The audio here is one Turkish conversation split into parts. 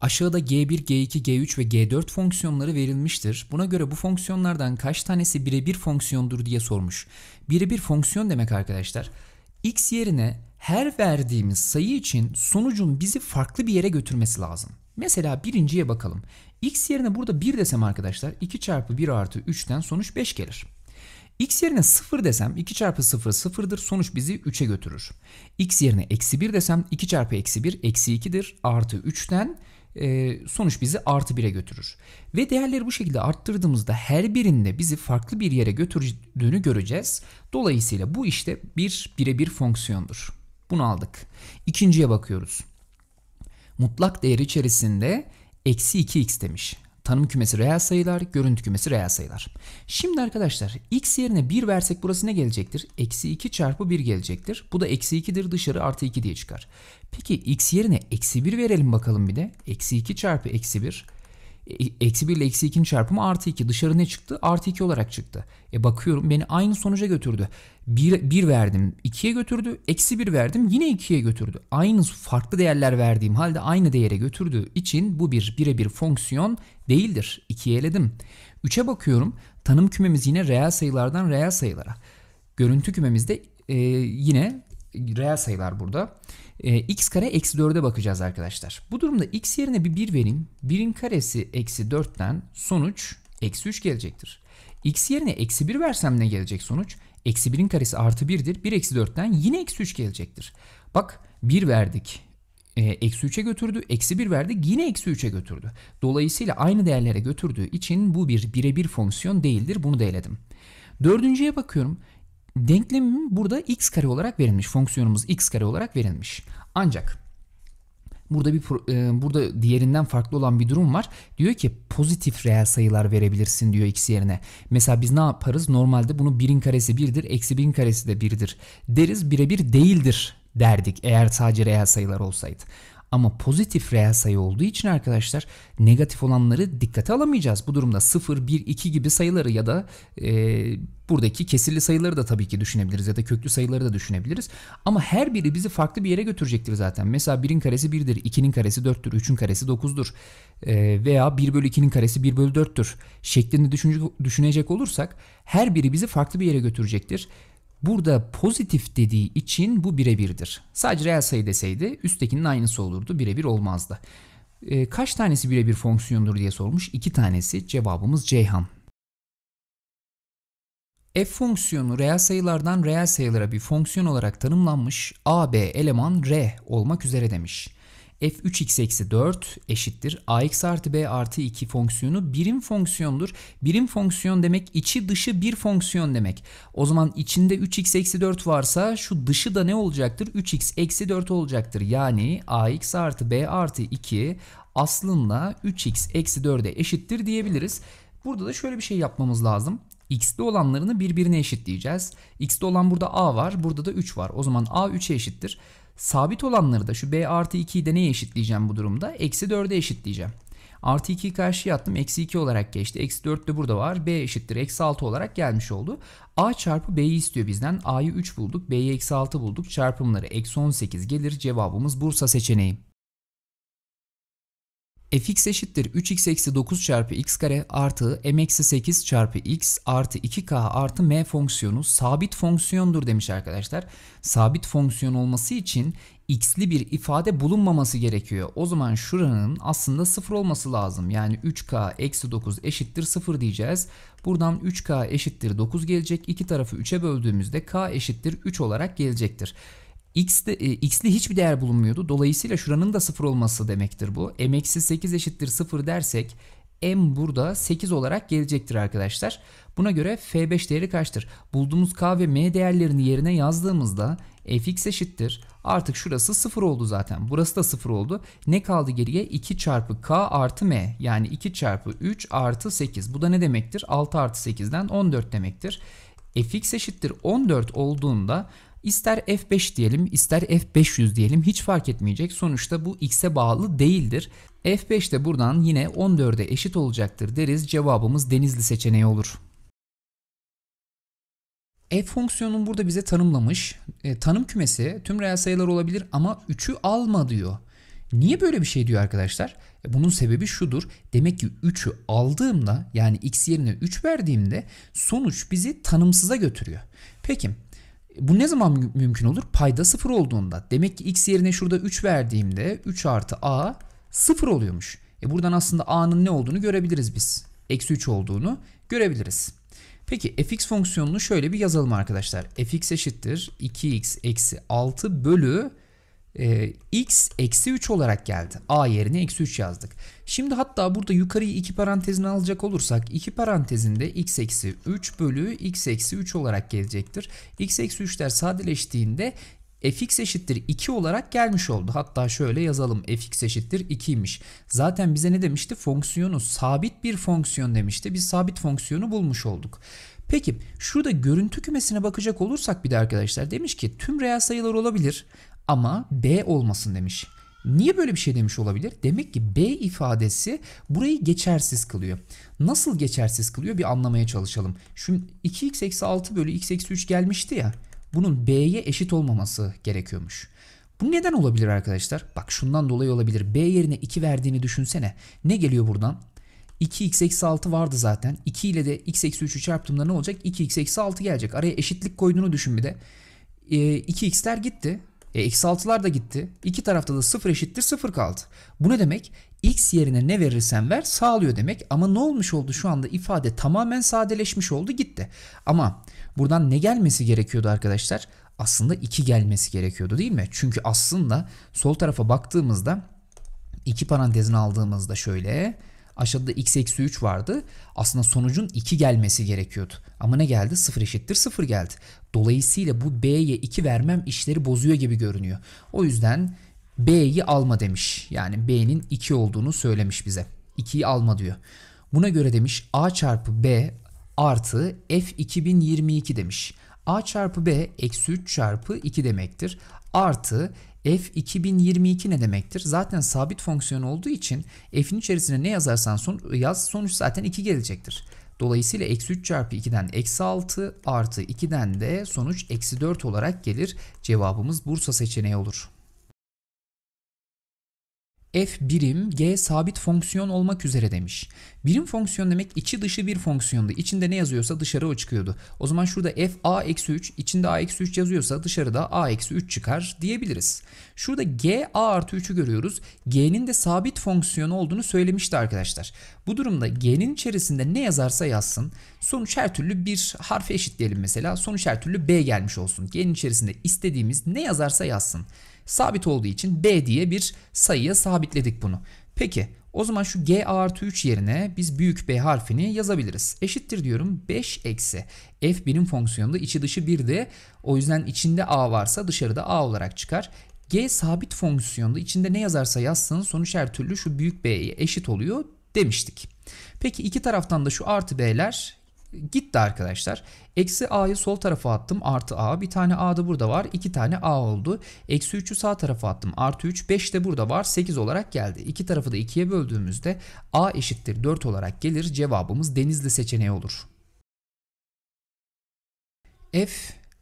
Aşağıda G1, G2, G3 ve G4 fonksiyonları verilmiştir. Buna göre bu fonksiyonlardan kaç tanesi birebir fonksiyondur diye sormuş. Birebir fonksiyon demek arkadaşlar. X yerine her verdiğimiz sayı için sonucun bizi farklı bir yere götürmesi lazım. Mesela birinciye bakalım. X yerine burada 1 desem arkadaşlar 2 çarpı 1 artı 3'ten sonuç 5 gelir. X yerine 0 desem 2 çarpı 0 0'dır sonuç bizi 3'e götürür. X yerine eksi 1 desem 2 çarpı eksi 1 eksi 2'dir artı 3'ten ee, sonuç bizi artı 1'e götürür. Ve değerleri bu şekilde arttırdığımızda her birinde bizi farklı bir yere götürdüğünü göreceğiz. Dolayısıyla bu işte bir birebir fonksiyondur. Bunu aldık. İkinciye bakıyoruz. Mutlak değer içerisinde eksi 2x demiş. Tanım kümesi reel sayılar, görüntü kümesi reel sayılar. Şimdi arkadaşlar x yerine 1 versek burası ne gelecektir? Eksi 2 çarpı 1 gelecektir. Bu da eksi 2'dir dışarı artı 2 diye çıkar. Peki x yerine eksi 1 verelim bakalım bir de. Eksi 2 çarpı eksi 1. E, eksi 1 ile eksi 2'nin çarpımı artı 2. Dışarı ne çıktı? Artı 2 olarak çıktı. E bakıyorum beni aynı sonuca götürdü. 1, 1 verdim 2'ye götürdü. Eksi 1 verdim yine 2'ye götürdü. Aynı farklı değerler verdiğim halde aynı değere götürdüğü için bu bir birebir fonksiyon Değildir. 2'yi eledim. 3'e bakıyorum. Tanım kümemiz yine reel sayılardan reel sayılara. Görüntü kümemizde e, yine reel sayılar burada. E, x kare eksi 4'e bakacağız arkadaşlar. Bu durumda x yerine bir 1 vereyim. 1'in karesi eksi 4'ten sonuç eksi 3 gelecektir. x yerine eksi 1 versem ne gelecek sonuç? Eksi 1'in karesi artı 1'dir. 1 eksi 4'ten yine eksi 3 gelecektir. Bak 1 verdik. Ee, eksi 3'e götürdü. Eksi 1 verdi. Yine eksi 3'e götürdü. Dolayısıyla aynı değerlere götürdüğü için bu bir birebir fonksiyon değildir. Bunu da eledim. Dördüncüye bakıyorum. Denklemim burada x kare olarak verilmiş. Fonksiyonumuz x kare olarak verilmiş. Ancak burada bir e, burada diğerinden farklı olan bir durum var. Diyor ki pozitif reel sayılar verebilirsin diyor x yerine. Mesela biz ne yaparız? Normalde bunu birin karesi birdir, eksi birin karesi de birdir deriz. Birebir değildir derdik eğer sadece reel sayılar olsaydı. Ama pozitif reel sayı olduğu için arkadaşlar negatif olanları dikkate alamayacağız. Bu durumda 0, 1, 2 gibi sayıları ya da e, buradaki kesirli sayıları da tabii ki düşünebiliriz ya da köklü sayıları da düşünebiliriz. Ama her biri bizi farklı bir yere götürecektir zaten. Mesela 1'in karesi 1'dir, 2'nin karesi 4'tür, 3'ün karesi 9'dur e, veya 1 bölü 2'nin karesi 1 bölü 4'tür şeklinde düşünecek olursak her biri bizi farklı bir yere götürecektir. Burada pozitif dediği için bu birebirdir. Sadece reel sayı deseydi üsttekinin aynısı olurdu birebir olmazdı. E, kaç tanesi birebir fonksiyondur diye sormuş. İki tanesi cevabımız Ceyhan. F fonksiyonu reel sayılardan reel sayılara bir fonksiyon olarak tanımlanmış. A, B eleman R olmak üzere demiş f3x eksi 4 eşittir. ax artı b artı 2 fonksiyonu birim fonksiyondur. Birim fonksiyon demek içi dışı bir fonksiyon demek. O zaman içinde 3x eksi 4 varsa şu dışı da ne olacaktır? 3x eksi 4 olacaktır. Yani ax artı b artı 2 aslında 3x eksi 4'e eşittir diyebiliriz. Burada da şöyle bir şey yapmamız lazım. X'li olanlarını birbirine eşitleyeceğiz. X'li olan burada A var, burada da 3 var. O zaman A 3'e eşittir. Sabit olanları da şu b artı 2'yi de neye eşitleyeceğim bu durumda? Eksi 4'e eşitleyeceğim. Artı 2'yi karşıya attım. Eksi 2 olarak geçti. Eksi 4 de burada var. B eşittir. Eksi 6 olarak gelmiş oldu. A çarpı B'yi istiyor bizden. A'yı 3 bulduk. B'yi eksi 6 bulduk. Çarpımları eksi 18 gelir. Cevabımız Bursa seçeneği fx eşittir 3x eksi 9 çarpı x kare artı m eksi 8 çarpı x artı 2k artı m fonksiyonu sabit fonksiyondur demiş arkadaşlar. Sabit fonksiyon olması için x'li bir ifade bulunmaması gerekiyor. O zaman şuranın aslında 0 olması lazım. Yani 3k eksi 9 eşittir 0 diyeceğiz. Buradan 3k eşittir 9 gelecek. İki tarafı 3'e böldüğümüzde k eşittir 3 olarak gelecektir. X'de, e, X'li hiçbir değer bulunmuyordu. Dolayısıyla şuranın da 0 olması demektir bu. M eksi 8 eşittir 0 dersek M burada 8 olarak gelecektir arkadaşlar. Buna göre F5 değeri kaçtır? Bulduğumuz K ve M değerlerini yerine yazdığımızda Fx eşittir. Artık şurası 0 oldu zaten. Burası da 0 oldu. Ne kaldı geriye? 2 çarpı K artı M. Yani 2 çarpı 3 artı 8. Bu da ne demektir? 6 artı 8'den 14 demektir. Fx eşittir 14 olduğunda İster F5 diyelim ister F500 diyelim hiç fark etmeyecek. Sonuçta bu x'e bağlı değildir. F5 de buradan yine 14'e eşit olacaktır deriz. Cevabımız denizli seçeneği olur. F fonksiyonun burada bize tanımlamış. E, tanım kümesi tüm reel sayılar olabilir ama 3'ü alma diyor. Niye böyle bir şey diyor arkadaşlar? E, bunun sebebi şudur. Demek ki 3'ü aldığımda yani x yerine 3 verdiğimde sonuç bizi tanımsıza götürüyor. Peki bu ne zaman mü mümkün olur? Payda sıfır olduğunda. Demek ki x yerine şurada 3 verdiğimde 3 artı a sıfır oluyormuş. E buradan aslında a'nın ne olduğunu görebiliriz biz. Eksi 3 olduğunu görebiliriz. Peki fx fonksiyonunu şöyle bir yazalım arkadaşlar. fx eşittir 2x eksi 6 bölü e, x eksi 3 olarak geldi. A yerine eksi 3 yazdık. Şimdi hatta burada yukarıyı iki parantezine alacak olursak iki parantezinde x eksi 3 bölü x eksi 3 olarak gelecektir. x eksi 3'ler sadeleştiğinde fx eşittir 2 olarak gelmiş oldu. Hatta şöyle yazalım fx eşittir 2'ymiş. Zaten bize ne demişti? Fonksiyonu sabit bir fonksiyon demişti. Biz sabit fonksiyonu bulmuş olduk. Peki şurada görüntü kümesine bakacak olursak bir de arkadaşlar demiş ki tüm reel sayılar olabilir ama B olmasın demiş. Niye böyle bir şey demiş olabilir? Demek ki B ifadesi burayı geçersiz kılıyor. Nasıl geçersiz kılıyor bir anlamaya çalışalım. Şimdi 2x eksi 6 bölü x eksi 3 gelmişti ya. Bunun B'ye eşit olmaması gerekiyormuş. Bu neden olabilir arkadaşlar? Bak şundan dolayı olabilir. B yerine 2 verdiğini düşünsene. Ne geliyor buradan? 2x eksi 6 vardı zaten. 2 ile de x eksi 3'ü çarptığımda ne olacak? 2x eksi 6 gelecek. Araya eşitlik koyduğunu düşün bir de. E, ee, 2x'ler gitti. E eksi 6'lar da gitti. İki tarafta da 0 eşittir 0 kaldı. Bu ne demek? X yerine ne verirsen ver sağlıyor demek. Ama ne olmuş oldu şu anda ifade tamamen sadeleşmiş oldu gitti. Ama buradan ne gelmesi gerekiyordu arkadaşlar? Aslında 2 gelmesi gerekiyordu değil mi? Çünkü aslında sol tarafa baktığımızda iki parantezini aldığımızda şöyle aşağıda x eksi 3 vardı. Aslında sonucun 2 gelmesi gerekiyordu. Ama ne geldi? 0 eşittir 0 geldi. Dolayısıyla bu B'ye 2 vermem işleri bozuyor gibi görünüyor. O yüzden B'yi alma demiş. Yani B'nin 2 olduğunu söylemiş bize. 2'yi alma diyor. Buna göre demiş A çarpı B artı F 2022 demiş. A çarpı B eksi 3 çarpı 2 demektir. Artı f 2022 ne demektir? Zaten sabit fonksiyon olduğu için f'in içerisine ne yazarsan son, yaz sonuç zaten 2 gelecektir. Dolayısıyla eksi 3 çarpı 2'den eksi 6 artı 2'den de sonuç eksi 4 olarak gelir. Cevabımız Bursa seçeneği olur f birim g sabit fonksiyon olmak üzere demiş. Birim fonksiyon demek içi dışı bir fonksiyondu. İçinde ne yazıyorsa dışarı o çıkıyordu. O zaman şurada f a eksi 3 içinde a eksi 3 yazıyorsa dışarıda a eksi 3 çıkar diyebiliriz. Şurada g a artı 3'ü görüyoruz. G'nin de sabit fonksiyonu olduğunu söylemişti arkadaşlar. Bu durumda g'nin içerisinde ne yazarsa yazsın sonuç her türlü bir harfe eşit diyelim mesela. Sonuç her türlü b gelmiş olsun. G'nin içerisinde istediğimiz ne yazarsa yazsın. Sabit olduğu için B diye bir sayıya sabitledik bunu. Peki o zaman şu G artı 3 yerine biz büyük B harfini yazabiliriz. Eşittir diyorum 5 eksi. F birim fonksiyonunda içi dışı 1'di. O yüzden içinde A varsa dışarıda A olarak çıkar. G sabit fonksiyonda içinde ne yazarsa yazsın sonuç her türlü şu büyük B'ye eşit oluyor demiştik. Peki iki taraftan da şu artı B'ler Gitti arkadaşlar. Eksi a'yı sol tarafa attım. Artı a. Bir tane a da burada var. iki tane a oldu. Eksi 3'ü sağ tarafa attım. Artı 3. 5 de burada var. 8 olarak geldi. İki tarafı da 2'ye böldüğümüzde a eşittir 4 olarak gelir. Cevabımız denizli seçeneği olur. F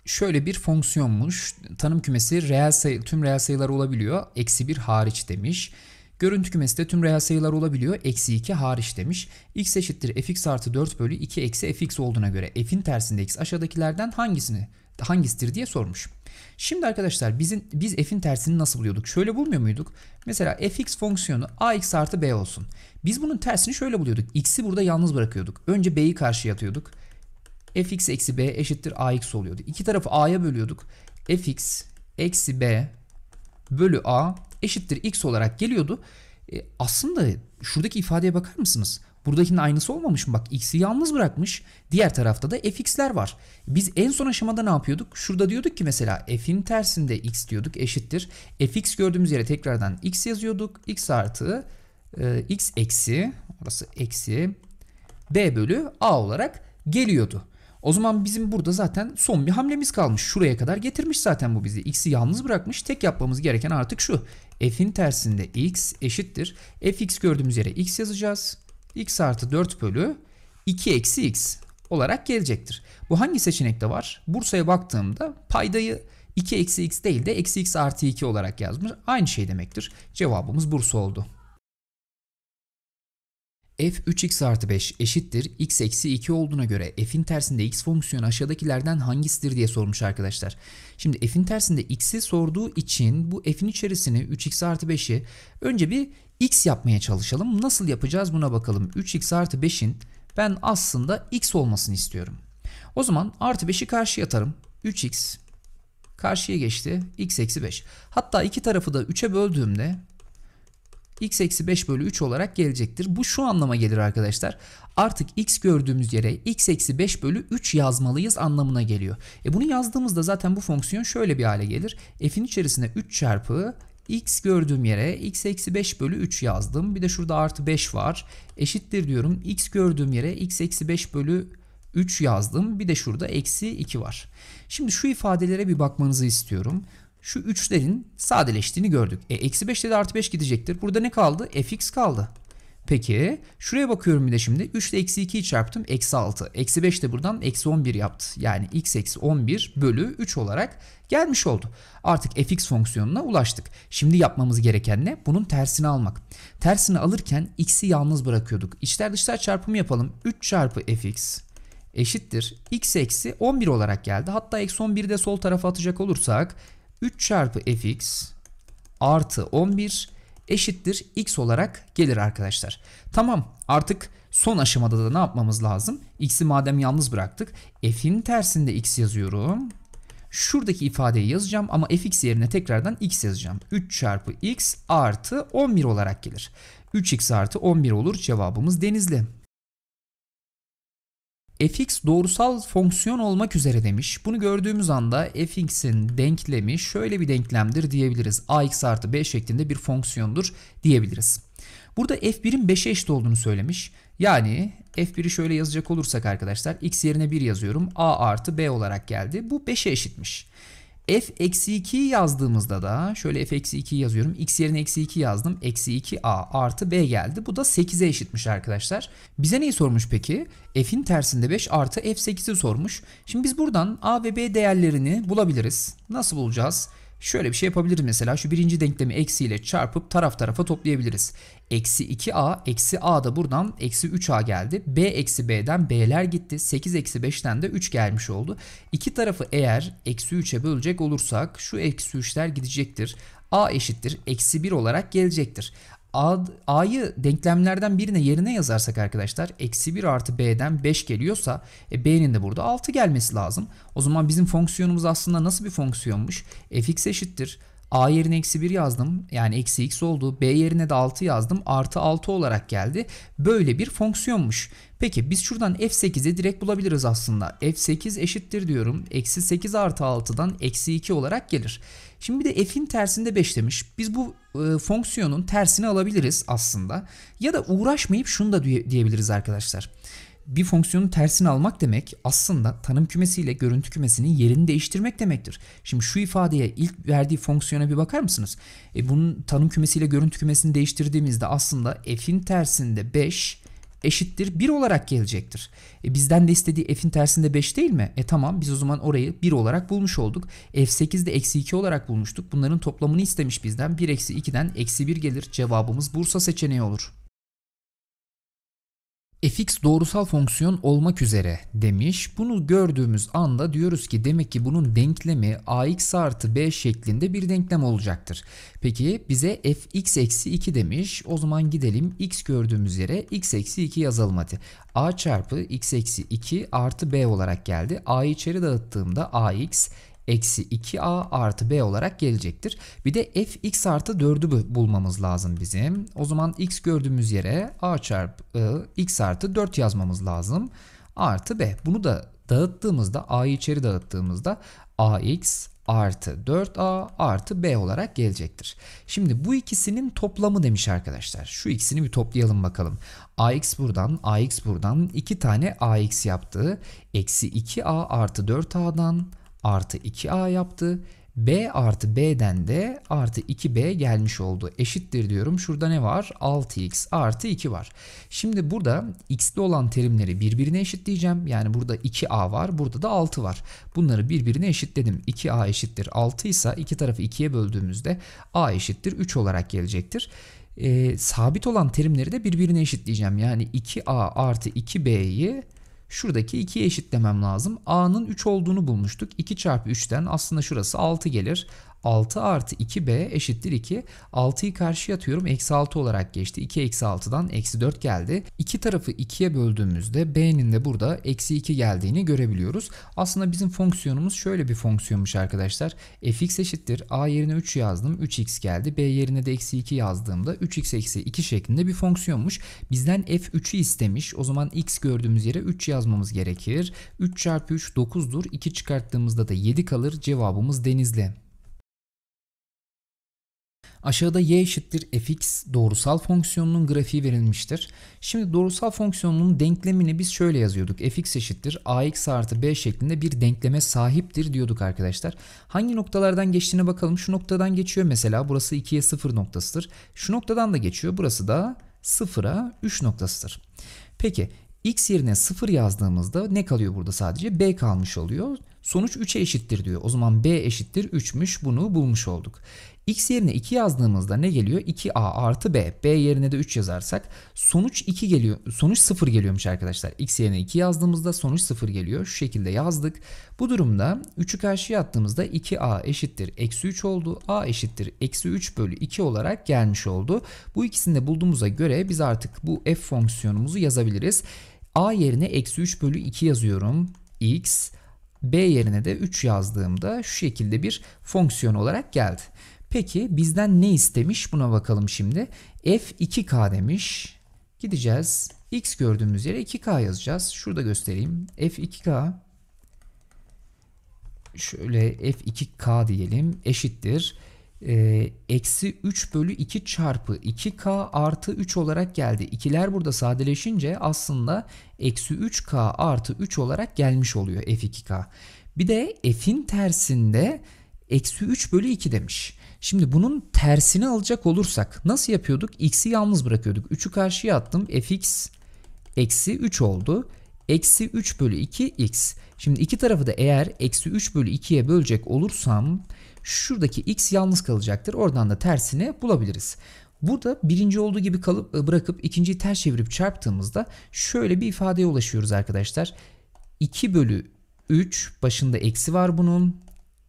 şöyle bir fonksiyonmuş. Tanım kümesi reel sayı, tüm reel sayılar olabiliyor. Eksi 1 hariç demiş. Görüntü kümesi de tüm reel sayılar olabiliyor. Eksi 2 hariç demiş. x eşittir fx artı 4 bölü 2 eksi fx olduğuna göre f'in tersinde x aşağıdakilerden hangisini hangisidir diye sormuş. Şimdi arkadaşlar bizim, biz f'in tersini nasıl buluyorduk? Şöyle bulmuyor muyduk? Mesela fx fonksiyonu ax artı b olsun. Biz bunun tersini şöyle buluyorduk. x'i burada yalnız bırakıyorduk. Önce b'yi karşıya atıyorduk. fx eksi b eşittir ax oluyordu. İki tarafı a'ya bölüyorduk. fx eksi b bölü a eşittir x olarak geliyordu. E, aslında şuradaki ifadeye bakar mısınız? Buradakinin aynısı olmamış mı? Bak x'i yalnız bırakmış. Diğer tarafta da fx'ler var. Biz en son aşamada ne yapıyorduk? Şurada diyorduk ki mesela f'in tersinde x diyorduk eşittir. fx gördüğümüz yere tekrardan x yazıyorduk. x artı e, x eksi orası eksi b bölü a olarak geliyordu. O zaman bizim burada zaten son bir hamlemiz kalmış. Şuraya kadar getirmiş zaten bu bizi. X'i yalnız bırakmış. Tek yapmamız gereken artık şu. F'in tersinde X eşittir. Fx gördüğümüz yere X yazacağız. X artı 4 bölü 2 eksi X olarak gelecektir. Bu hangi seçenekte var? Bursa'ya baktığımda paydayı 2 eksi X değil de eksi X artı 2 olarak yazmış. Aynı şey demektir. Cevabımız Bursa oldu f 3x artı 5 eşittir x eksi 2 olduğuna göre f'in tersinde x fonksiyonu aşağıdakilerden hangisidir diye sormuş arkadaşlar. Şimdi f'in tersinde x'i sorduğu için bu f'in içerisini 3x artı 5'i önce bir x yapmaya çalışalım. Nasıl yapacağız buna bakalım. 3x artı 5'in ben aslında x olmasını istiyorum. O zaman artı 5'i karşıya atarım. 3x karşıya geçti. x eksi 5. Hatta iki tarafı da 3'e böldüğümde x eksi 5 bölü 3 olarak gelecektir. Bu şu anlama gelir arkadaşlar. Artık x gördüğümüz yere x eksi 5 bölü 3 yazmalıyız anlamına geliyor. E bunu yazdığımızda zaten bu fonksiyon şöyle bir hale gelir. F'in içerisine 3 çarpı x gördüğüm yere x eksi 5 bölü 3 yazdım. Bir de şurada artı 5 var. Eşittir diyorum. x gördüğüm yere x eksi 5 bölü 3 yazdım. Bir de şurada eksi 2 var. Şimdi şu ifadelere bir bakmanızı istiyorum şu üçlerin sadeleştiğini gördük. E eksi 5 dedi artı 5 gidecektir. Burada ne kaldı? fx kaldı. Peki şuraya bakıyorum bir de şimdi 3 ile eksi 2'yi çarptım eksi 6. Eksi 5 de buradan eksi 11 yaptı. Yani x eksi 11 bölü 3 olarak gelmiş oldu. Artık fx fonksiyonuna ulaştık. Şimdi yapmamız gereken ne? Bunun tersini almak. Tersini alırken x'i yalnız bırakıyorduk. İçler dışlar çarpımı yapalım. 3 çarpı fx eşittir. x eksi 11 olarak geldi. Hatta eksi 11'i de sol tarafa atacak olursak 3 çarpı fx artı 11 eşittir x olarak gelir arkadaşlar. Tamam artık son aşamada da ne yapmamız lazım? x'i madem yalnız bıraktık f'in tersinde x yazıyorum. Şuradaki ifadeyi yazacağım ama fx yerine tekrardan x yazacağım. 3 çarpı x artı 11 olarak gelir. 3x artı 11 olur cevabımız denizli fx doğrusal fonksiyon olmak üzere demiş. Bunu gördüğümüz anda fx'in denklemi şöyle bir denklemdir diyebiliriz. ax artı b şeklinde bir fonksiyondur diyebiliriz. Burada f1'in 5'e eşit olduğunu söylemiş. Yani f1'i şöyle yazacak olursak arkadaşlar x yerine 1 yazıyorum. a artı b olarak geldi. Bu 5'e eşitmiş f-2 yazdığımızda da şöyle f-2 yazıyorum. x yerine eksi 2 yazdım. Eksi 2a artı b geldi. Bu da 8'e eşitmiş arkadaşlar. Bize neyi sormuş peki? f'in tersinde 5 artı f8'i sormuş. Şimdi biz buradan a ve b değerlerini bulabiliriz. Nasıl bulacağız? Şöyle bir şey yapabiliriz mesela şu birinci denklemi eksiyle çarpıp taraf tarafa toplayabiliriz. Eksi 2a eksi a da buradan eksi 3a geldi. b eksi b'den b'ler gitti. 8 eksi 5'ten de 3 gelmiş oldu. İki tarafı eğer eksi 3'e bölecek olursak şu eksi 3'ler gidecektir a eşittir eksi 1 olarak gelecektir. A'yı denklemlerden birine yerine yazarsak arkadaşlar eksi 1 artı B'den 5 geliyorsa e, B'nin de burada 6 gelmesi lazım. O zaman bizim fonksiyonumuz aslında nasıl bir fonksiyonmuş? fx eşittir. A yerine eksi 1 yazdım. Yani eksi x oldu. B yerine de 6 yazdım. Artı 6 olarak geldi. Böyle bir fonksiyonmuş. Peki biz şuradan f8'i direkt bulabiliriz aslında. f8 eşittir diyorum. Eksi 8 artı 6'dan eksi 2 olarak gelir. Şimdi bir de f'in tersinde 5 demiş. Biz bu e, fonksiyonun tersini alabiliriz aslında. Ya da uğraşmayıp şunu da diyebiliriz arkadaşlar. Bir fonksiyonun tersini almak demek aslında tanım kümesiyle görüntü kümesinin yerini değiştirmek demektir. Şimdi şu ifadeye ilk verdiği fonksiyona bir bakar mısınız? E, bunun tanım kümesiyle görüntü kümesini değiştirdiğimizde aslında f'in tersinde 5 eşittir 1 olarak gelecektir. E bizden de istediği f'in tersinde 5 değil mi? E tamam biz o zaman orayı 1 olarak bulmuş olduk. f8 de eksi 2 olarak bulmuştuk. Bunların toplamını istemiş bizden. 1 eksi 2'den eksi 1 gelir. Cevabımız Bursa seçeneği olur fx doğrusal fonksiyon olmak üzere demiş. Bunu gördüğümüz anda diyoruz ki demek ki bunun denklemi ax artı b şeklinde bir denklem olacaktır. Peki bize fx eksi 2 demiş. O zaman gidelim x gördüğümüz yere x eksi 2 yazalım hadi. a çarpı x eksi 2 artı b olarak geldi. A içeri dağıttığımda ax eksi 2a artı b olarak gelecektir. Bir de f x artı 4'ü bulmamız lazım bizim. O zaman x gördüğümüz yere a çarpı e, x artı 4 yazmamız lazım. Artı b. Bunu da dağıttığımızda a'yı içeri dağıttığımızda ax artı 4a artı b olarak gelecektir. Şimdi bu ikisinin toplamı demiş arkadaşlar. Şu ikisini bir toplayalım bakalım. ax buradan ax buradan 2 tane ax yaptı. Eksi 2a artı 4a'dan artı 2a yaptı. B artı B'den de artı 2B gelmiş oldu. Eşittir diyorum. Şurada ne var? 6X artı 2 var. Şimdi burada X'li olan terimleri birbirine eşitleyeceğim. Yani burada 2A var. Burada da 6 var. Bunları birbirine eşitledim. 2A eşittir 6 ise iki tarafı 2'ye böldüğümüzde A eşittir 3 olarak gelecektir e, sabit olan terimleri de birbirine eşitleyeceğim. Yani 2a artı 2b'yi şuradaki 2'ye eşitlemem lazım. A'nın 3 olduğunu bulmuştuk. 2 çarpı 3'ten aslında şurası 6 gelir. 6 artı 2b eşittir 2. 6'yı karşıya atıyorum. Eksi 6 olarak geçti. 2 eksi 6'dan eksi 4 geldi. İki tarafı 2'ye böldüğümüzde b'nin de burada eksi 2 geldiğini görebiliyoruz. Aslında bizim fonksiyonumuz şöyle bir fonksiyonmuş arkadaşlar. fx eşittir. a yerine 3 yazdım. 3x geldi. b yerine de eksi 2 yazdığımda 3x eksi 2 şeklinde bir fonksiyonmuş. Bizden f3'ü istemiş. O zaman x gördüğümüz yere 3 yazmamız gerekir. 3 çarpı 3 9'dur. 2 çıkarttığımızda da 7 kalır. Cevabımız denizli. Aşağıda y eşittir fx doğrusal fonksiyonunun grafiği verilmiştir. Şimdi doğrusal fonksiyonunun denklemini biz şöyle yazıyorduk. fx eşittir ax artı b şeklinde bir denkleme sahiptir diyorduk arkadaşlar. Hangi noktalardan geçtiğine bakalım. Şu noktadan geçiyor mesela. Burası 2'ye 0 noktasıdır. Şu noktadan da geçiyor. Burası da 0'a 3 noktasıdır. Peki x yerine 0 yazdığımızda ne kalıyor burada sadece? b kalmış oluyor. Sonuç 3'e eşittir diyor. O zaman B eşittir 3'müş bunu bulmuş olduk. X yerine 2 yazdığımızda ne geliyor? 2A artı B. B yerine de 3 yazarsak sonuç 2 geliyor. Sonuç 0 geliyormuş arkadaşlar. X yerine 2 yazdığımızda sonuç 0 geliyor. Şu şekilde yazdık. Bu durumda 3'ü karşıya attığımızda 2A eşittir. Eksi 3 oldu. A eşittir. Eksi 3 bölü 2 olarak gelmiş oldu. Bu ikisini de bulduğumuza göre biz artık bu f fonksiyonumuzu yazabiliriz. A yerine eksi 3 bölü 2 yazıyorum. X B yerine de 3 yazdığımda şu şekilde bir fonksiyon olarak geldi. Peki bizden ne istemiş buna bakalım şimdi. F 2K demiş. Gideceğiz. X gördüğümüz yere 2K yazacağız. Şurada göstereyim. F 2K şöyle F2K diyelim eşittir. Ee, eksi 3 bölü 2 çarpı 2k artı 3 olarak geldi. İkiler burada sadeleşince aslında eksi 3k artı 3 olarak gelmiş oluyor f2k. Bir de f'in tersinde eksi 3 bölü 2 demiş. Şimdi bunun tersini alacak olursak nasıl yapıyorduk? x'i yalnız bırakıyorduk. 3'ü karşıya attım. fx eksi 3 oldu. Eksi 3 bölü 2 x. Şimdi iki tarafı da eğer eksi 3 bölü 2'ye bölecek olursam Şuradaki x yalnız kalacaktır. Oradan da tersini bulabiliriz. Burada birinci olduğu gibi kalıp e, bırakıp ikinciyi ters çevirip çarptığımızda şöyle bir ifadeye ulaşıyoruz arkadaşlar. 2 bölü 3 başında eksi var bunun.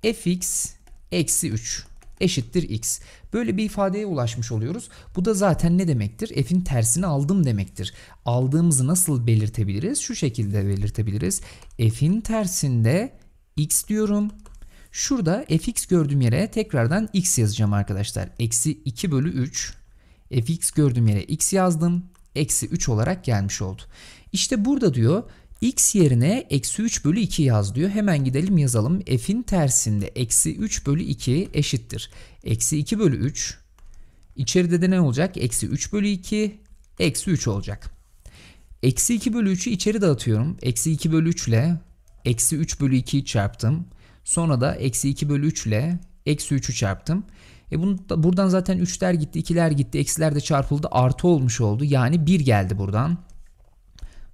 fx eksi 3 eşittir x. Böyle bir ifadeye ulaşmış oluyoruz. Bu da zaten ne demektir? F'in tersini aldım demektir. Aldığımızı nasıl belirtebiliriz? Şu şekilde belirtebiliriz. F'in tersinde x diyorum. Şurada fx gördüğüm yere tekrardan x yazacağım arkadaşlar. Eksi 2 bölü 3 fx gördüğüm yere x yazdım. Eksi 3 olarak gelmiş oldu. İşte burada diyor x yerine eksi 3 bölü 2 yaz diyor. Hemen gidelim yazalım. f'in tersinde eksi 3 bölü 2 eşittir. Eksi 2 bölü 3 içeride de ne olacak? Eksi 3 bölü 2 eksi 3 olacak. Eksi 2 bölü 3'ü içeri dağıtıyorum. Eksi 2 bölü 3 ile eksi 3 bölü 2'yi çarptım. Sonra da eksi 2 bölü 3 ile eksi 3'ü çarptım. E bunu da, buradan zaten 3'ler gitti, 2'ler gitti, eksiler de çarpıldı. Artı olmuş oldu. Yani 1 geldi buradan.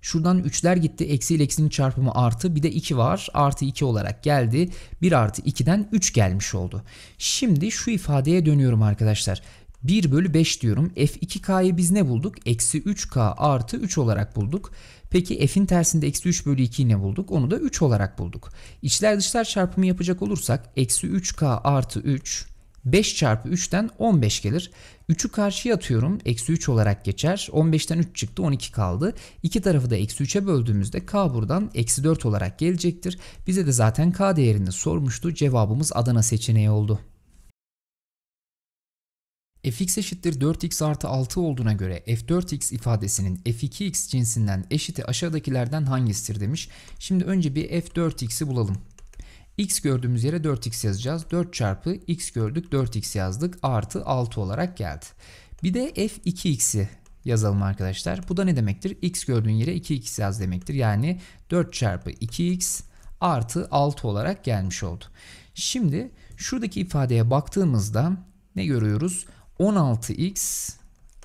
Şuradan 3'ler gitti. Eksi ile eksinin çarpımı artı. Bir de 2 var. Artı 2 olarak geldi. 1 artı 2'den 3 gelmiş oldu. Şimdi şu ifadeye dönüyorum arkadaşlar. 1 bölü 5 diyorum. F2K'yı biz ne bulduk? Eksi 3K artı 3 olarak bulduk. Peki f'in tersinde eksi 3 bölü 2'yi ne bulduk? Onu da 3 olarak bulduk. İçler dışlar çarpımı yapacak olursak eksi 3k artı 3 5 çarpı 3'ten 15 gelir. 3'ü karşıya atıyorum. Eksi 3 olarak geçer. 15'ten 3 çıktı 12 kaldı. İki tarafı da eksi 3'e böldüğümüzde k buradan eksi 4 olarak gelecektir. Bize de zaten k değerini sormuştu. Cevabımız Adana seçeneği oldu fx eşittir 4x artı 6 olduğuna göre f4x ifadesinin f2x cinsinden eşiti aşağıdakilerden hangisidir demiş. Şimdi önce bir f4x'i bulalım. x gördüğümüz yere 4x yazacağız. 4 çarpı x gördük 4x yazdık artı 6 olarak geldi. Bir de f2x'i yazalım arkadaşlar. Bu da ne demektir? x gördüğün yere 2x yaz demektir. Yani 4 çarpı 2x artı 6 olarak gelmiş oldu. Şimdi şuradaki ifadeye baktığımızda ne görüyoruz? 16x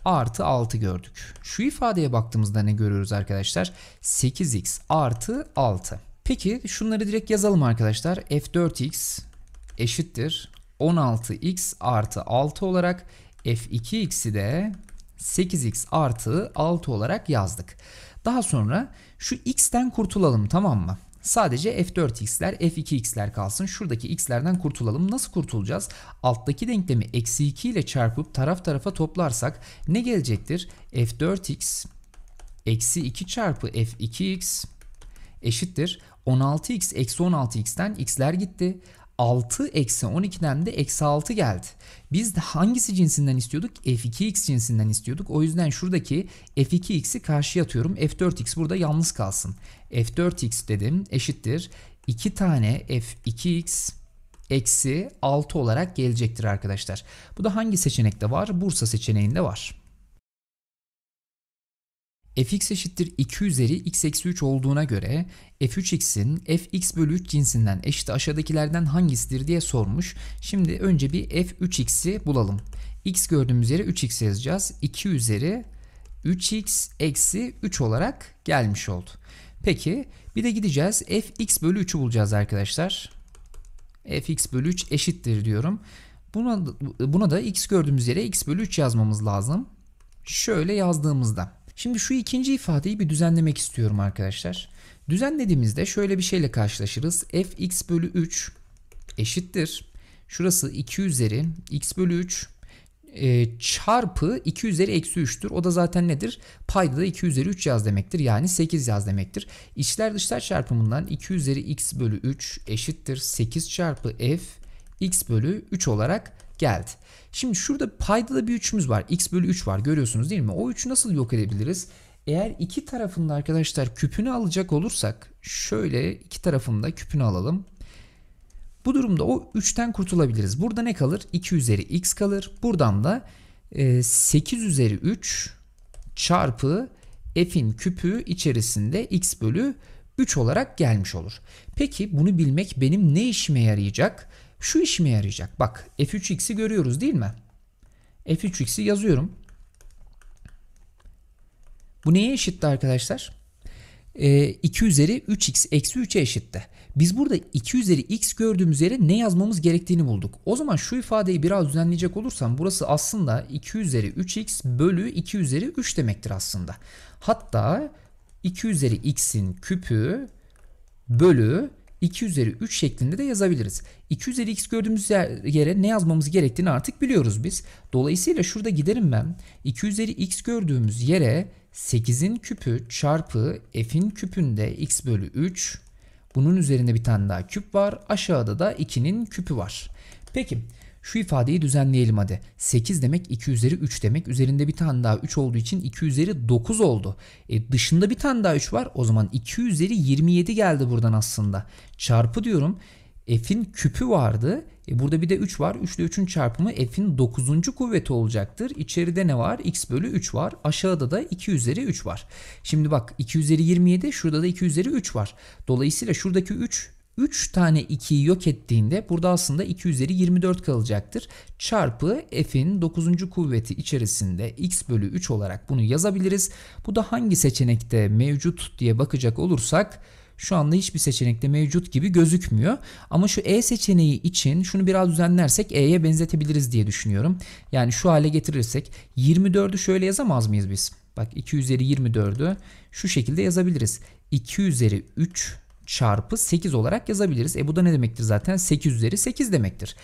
artı 6 gördük. Şu ifadeye baktığımızda ne görüyoruz arkadaşlar? 8x artı 6. Peki şunları direkt yazalım arkadaşlar. f4x eşittir 16x artı 6 olarak f2x'i de 8x artı 6 olarak yazdık. Daha sonra şu x'ten kurtulalım tamam mı? Sadece f4x'ler f2x'ler kalsın. Şuradaki x'lerden kurtulalım. Nasıl kurtulacağız? Alttaki denklemi eksi 2 ile çarpıp taraf tarafa toplarsak ne gelecektir? f4x eksi 2 çarpı f2x eşittir. 16x eksi 16x'ten x'ler gitti. 6 eksi 12'den de eksi 6 geldi. Biz de hangisi cinsinden istiyorduk? F2x cinsinden istiyorduk. O yüzden şuradaki F2x'i karşıya atıyorum. F4x burada yalnız kalsın. F4x dedim eşittir. 2 tane F2x eksi 6 olarak gelecektir arkadaşlar. Bu da hangi seçenekte var? Bursa seçeneğinde var fx eşittir 2 üzeri x eksi 3 olduğuna göre f3x'in fx bölü 3 cinsinden eşit aşağıdakilerden hangisidir diye sormuş. Şimdi önce bir f3x'i bulalım. x gördüğümüz yere 3x yazacağız. 2 üzeri 3x eksi 3 olarak gelmiş oldu. Peki bir de gideceğiz fx bölü 3'ü bulacağız arkadaşlar. fx bölü 3 eşittir diyorum. Buna, buna da x gördüğümüz yere x bölü 3 yazmamız lazım. Şöyle yazdığımızda Şimdi şu ikinci ifadeyi bir düzenlemek istiyorum arkadaşlar. Düzenlediğimizde şöyle bir şeyle karşılaşırız. fx bölü 3 eşittir. Şurası 2 üzeri x bölü 3 e, çarpı 2 üzeri eksi 3'tür. O da zaten nedir? Payda da 2 üzeri 3 yaz demektir. Yani 8 yaz demektir. İçler dışlar çarpımından 2 üzeri x bölü 3 eşittir. 8 çarpı f x bölü 3 olarak geldi. Şimdi şurada payda da bir 3'ümüz var. X bölü 3 var görüyorsunuz değil mi? O 3'ü nasıl yok edebiliriz? Eğer iki tarafında arkadaşlar küpünü alacak olursak şöyle iki tarafında küpünü alalım. Bu durumda o 3'ten kurtulabiliriz. Burada ne kalır? 2 üzeri x kalır. Buradan da 8 e, üzeri 3 çarpı f'in küpü içerisinde x bölü 3 olarak gelmiş olur. Peki bunu bilmek benim ne işime yarayacak? Şu işime yarayacak. Bak F3X'i görüyoruz değil mi? F3X'i yazıyorum. Bu neye eşitti arkadaşlar? E, ee, 2 üzeri 3x eksi 3'e eşitti. Biz burada 2 üzeri x gördüğümüz yere ne yazmamız gerektiğini bulduk. O zaman şu ifadeyi biraz düzenleyecek olursam burası aslında 2 üzeri 3x bölü 2 üzeri 3 demektir aslında. Hatta 2 üzeri x'in küpü bölü 2 üzeri 3 şeklinde de yazabiliriz. 2 üzeri x gördüğümüz yere ne yazmamız gerektiğini artık biliyoruz biz. Dolayısıyla şurada giderim ben. 2 üzeri x gördüğümüz yere 8'in küpü çarpı f'in küpünde x bölü 3. Bunun üzerinde bir tane daha küp var. Aşağıda da 2'nin küpü var. Peki. Şu ifadeyi düzenleyelim hadi. 8 demek 2 üzeri 3 demek. Üzerinde bir tane daha 3 olduğu için 2 üzeri 9 oldu. E, dışında bir tane daha 3 var. O zaman 2 üzeri 27 geldi buradan aslında. Çarpı diyorum. F'in küpü vardı. E burada bir de 3 var. 3 ile 3'ün çarpımı f'in 9. kuvveti olacaktır. İçeride ne var? x bölü 3 var. Aşağıda da 2 üzeri 3 var. Şimdi bak 2 üzeri 27 şurada da 2 üzeri 3 var. Dolayısıyla şuradaki 3 3 tane 2'yi yok ettiğinde burada aslında 2 üzeri 24 kalacaktır. Çarpı f'in 9. kuvveti içerisinde x bölü 3 olarak bunu yazabiliriz. Bu da hangi seçenekte mevcut diye bakacak olursak şu anda hiçbir seçenekte mevcut gibi gözükmüyor. Ama şu E seçeneği için şunu biraz düzenlersek E'ye benzetebiliriz diye düşünüyorum. Yani şu hale getirirsek 24'ü şöyle yazamaz mıyız biz? Bak 2 üzeri 24'ü şu şekilde yazabiliriz. 2 üzeri 3 çarpı 8 olarak yazabiliriz. E bu da ne demektir zaten? 8 üzeri 8 demektir.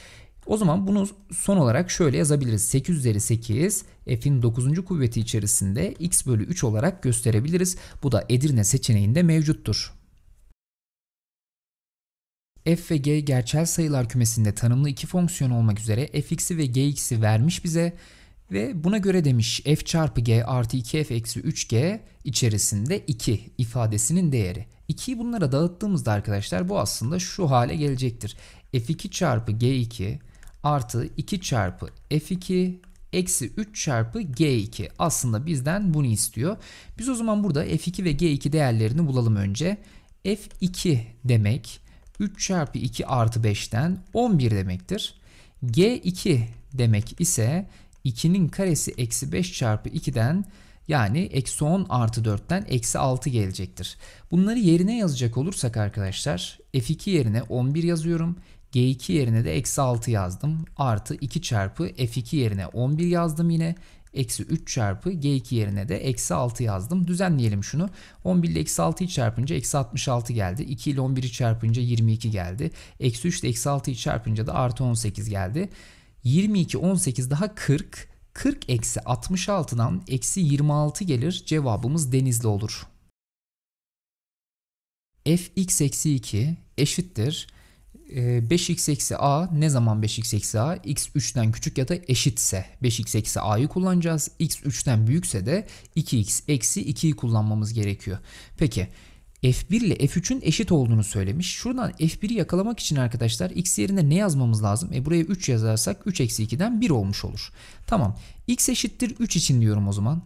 O zaman bunu son olarak şöyle yazabiliriz. 8 üzeri 8 f'in 9. kuvveti içerisinde x bölü 3 olarak gösterebiliriz. Bu da Edirne seçeneğinde mevcuttur. f ve g gerçel sayılar kümesinde tanımlı iki fonksiyon olmak üzere fx'i ve gx'i vermiş bize ve buna göre demiş f çarpı g artı 2f eksi 3g içerisinde 2 ifadesinin değeri. 2'yi bunlara dağıttığımızda arkadaşlar bu aslında şu hale gelecektir. F2 çarpı G2 artı 2 çarpı F2 eksi 3 çarpı G2 aslında bizden bunu istiyor. Biz o zaman burada F2 ve G2 değerlerini bulalım önce. F2 demek 3 çarpı 2 artı 5'ten 11 demektir. G2 demek ise 2'nin karesi eksi 5 çarpı 2'den yani eksi 10 artı 4'ten eksi 6 gelecektir. Bunları yerine yazacak olursak arkadaşlar f2 yerine 11 yazıyorum. G2 yerine de eksi 6 yazdım. Artı 2 çarpı F2 yerine 11 yazdım yine. Eksi 3 çarpı G2 yerine de eksi 6 yazdım. Düzenleyelim şunu. 11 ile eksi 6'yı çarpınca eksi 66 geldi. 2 ile 11'i çarpınca 22 geldi. Eksi 3 ile eksi 6'yı çarpınca da artı 18 geldi. 22, 18 daha 40. 40 eksi 66'dan eksi 26 gelir cevabımız denizli olur. fx eksi 2 eşittir. 5x ee, eksi a ne zaman 5x eksi a? x 3'ten küçük ya da eşitse 5x eksi a'yı kullanacağız. x 3'ten büyükse de 2x eksi 2'yi kullanmamız gerekiyor. Peki F1 ile F3'ün eşit olduğunu söylemiş. Şuradan F1'i yakalamak için arkadaşlar x yerine ne yazmamız lazım? E buraya 3 yazarsak 3 eksi 2'den 1 olmuş olur. Tamam x eşittir 3 için diyorum o zaman.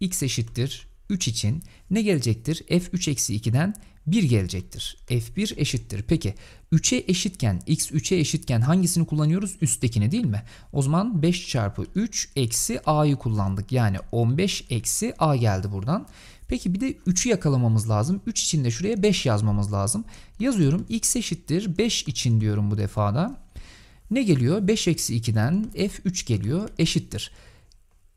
x eşittir 3 için ne gelecektir? F3 eksi 2'den 1 gelecektir. F1 eşittir. Peki 3'e eşitken x 3'e eşitken hangisini kullanıyoruz? Üsttekini değil mi? O zaman 5 çarpı 3 eksi a'yı kullandık. Yani 15 eksi a geldi buradan. Peki bir de 3'ü yakalamamız lazım. 3 için de şuraya 5 yazmamız lazım. Yazıyorum x eşittir 5 için diyorum bu defada. Ne geliyor? 5 eksi 2'den f3 geliyor eşittir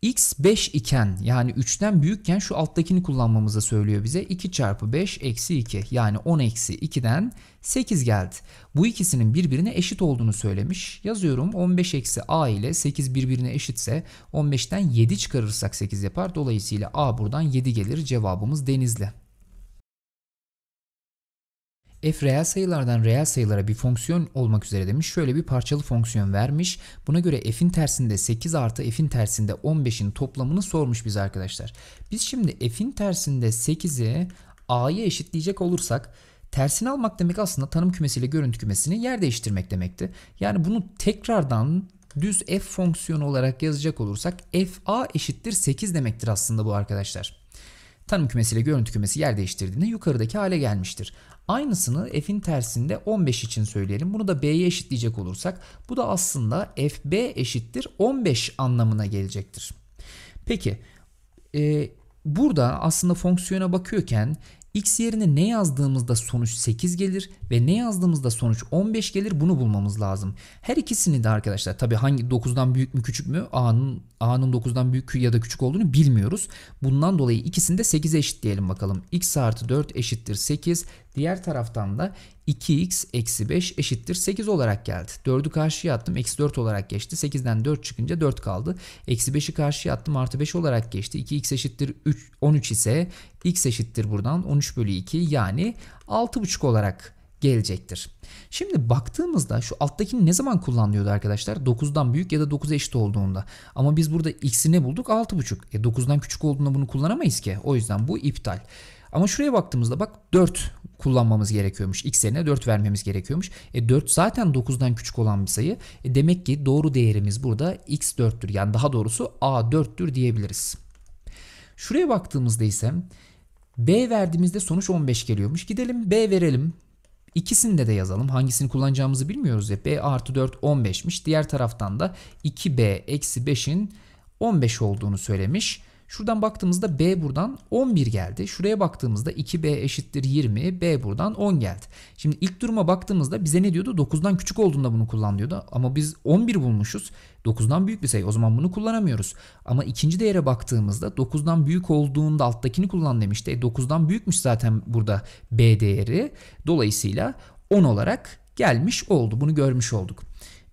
x 5 iken yani 3'ten büyükken şu alttakini kullanmamızı söylüyor bize. 2 çarpı 5 eksi 2 yani 10 eksi 2'den 8 geldi. Bu ikisinin birbirine eşit olduğunu söylemiş. Yazıyorum 15 eksi a ile 8 birbirine eşitse 15'ten 7 çıkarırsak 8 yapar. Dolayısıyla a buradan 7 gelir cevabımız denizli f reel sayılardan reel sayılara bir fonksiyon olmak üzere demiş. Şöyle bir parçalı fonksiyon vermiş. Buna göre f'in tersinde 8 artı f'in tersinde 15'in toplamını sormuş biz arkadaşlar. Biz şimdi f'in tersinde 8'i a'ya eşitleyecek olursak Tersini almak demek aslında tanım kümesiyle görüntü kümesini yer değiştirmek demekti. Yani bunu tekrardan düz f fonksiyonu olarak yazacak olursak f a eşittir 8 demektir aslında bu arkadaşlar. Tanım kümesiyle görüntü kümesi yer değiştirdiğinde yukarıdaki hale gelmiştir. Aynısını f'in tersinde 15 için söyleyelim. Bunu da b'ye eşitleyecek olursak bu da aslında f b eşittir 15 anlamına gelecektir. Peki e, burada aslında fonksiyona bakıyorken X yerine ne yazdığımızda sonuç 8 gelir ve ne yazdığımızda sonuç 15 gelir bunu bulmamız lazım. Her ikisini de arkadaşlar tabi hangi 9'dan büyük mü küçük mü A'nın A'nın 9'dan büyük ya da küçük olduğunu bilmiyoruz. Bundan dolayı ikisini de 8'e eşitleyelim bakalım. X artı 4 eşittir 8. Diğer taraftan da 2x eksi 5 eşittir 8 olarak geldi. 4'ü karşıya attım. Eksi 4 olarak geçti. 8'den 4 çıkınca 4 kaldı. Eksi 5'i karşıya attım. Artı 5 olarak geçti. 2x eşittir 3, 13 ise x eşittir buradan 13 bölü 2 yani 6,5 olarak gelecektir. Şimdi baktığımızda şu alttakini ne zaman kullanılıyordu arkadaşlar? 9'dan büyük ya da 9'a eşit olduğunda. Ama biz burada x'i ne bulduk? 6,5. E 9'dan küçük olduğunda bunu kullanamayız ki. O yüzden bu iptal. Ama şuraya baktığımızda bak 4 kullanmamız gerekiyormuş. X yerine 4 vermemiz gerekiyormuş. E 4 zaten 9'dan küçük olan bir sayı. E demek ki doğru değerimiz burada x4'tür. Yani daha doğrusu a4'tür diyebiliriz. Şuraya baktığımızda ise B verdiğimizde sonuç 15 geliyormuş. Gidelim B verelim. İkisinde de yazalım. Hangisini kullanacağımızı bilmiyoruz ya. B artı 4 15'miş. Diğer taraftan da 2B eksi 5'in 15 olduğunu söylemiş. Şuradan baktığımızda B buradan 11 geldi. Şuraya baktığımızda 2B eşittir 20. B buradan 10 geldi. Şimdi ilk duruma baktığımızda bize ne diyordu? 9'dan küçük olduğunda bunu kullan diyordu. Ama biz 11 bulmuşuz. 9'dan büyük bir sayı. O zaman bunu kullanamıyoruz. Ama ikinci değere baktığımızda 9'dan büyük olduğunda alttakini kullan demişti. 9'dan e, büyükmüş zaten burada B değeri. Dolayısıyla 10 olarak gelmiş oldu. Bunu görmüş olduk.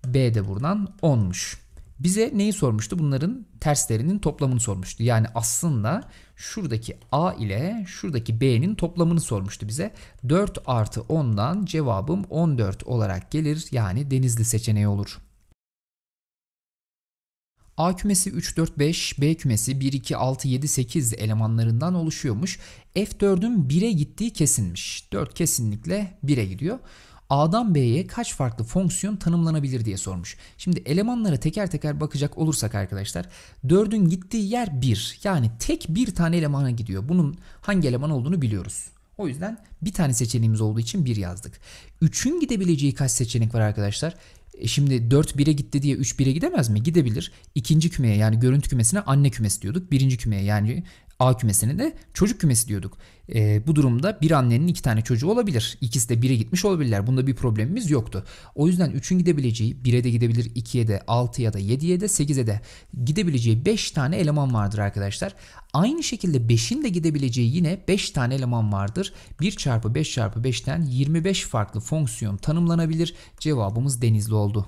B de buradan 10'muş. Bize neyi sormuştu? Bunların terslerinin toplamını sormuştu. Yani aslında şuradaki A ile şuradaki B'nin toplamını sormuştu bize. 4 artı 10'dan cevabım 14 olarak gelir. Yani denizli seçeneği olur. A kümesi 3, 4, 5, B kümesi 1, 2, 6, 7, 8 elemanlarından oluşuyormuş. F4'ün 1'e gittiği kesinmiş. 4 kesinlikle 1'e gidiyor. A'dan B'ye kaç farklı fonksiyon tanımlanabilir diye sormuş. Şimdi elemanlara teker teker bakacak olursak arkadaşlar 4'ün gittiği yer 1. Yani tek bir tane elemana gidiyor. Bunun hangi eleman olduğunu biliyoruz. O yüzden bir tane seçeneğimiz olduğu için 1 yazdık. 3'ün gidebileceği kaç seçenek var arkadaşlar? E şimdi 4 1'e gitti diye 3 1'e gidemez mi? Gidebilir. İkinci kümeye yani görüntü kümesine anne kümesi diyorduk. Birinci kümeye yani A kümesini de çocuk kümesi diyorduk. E, bu durumda bir annenin iki tane çocuğu olabilir. İkisi de bire gitmiş olabilirler. Bunda bir problemimiz yoktu. O yüzden 3'ün gidebileceği bire de gidebilir, 2'ye de, 6'ya da, 7'ye de, 8'e de gidebileceği 5 tane eleman vardır arkadaşlar. Aynı şekilde 5'in de gidebileceği yine 5 tane eleman vardır. 1 çarpı 5 çarpı 5'ten 25 farklı fonksiyon tanımlanabilir. Cevabımız denizli oldu.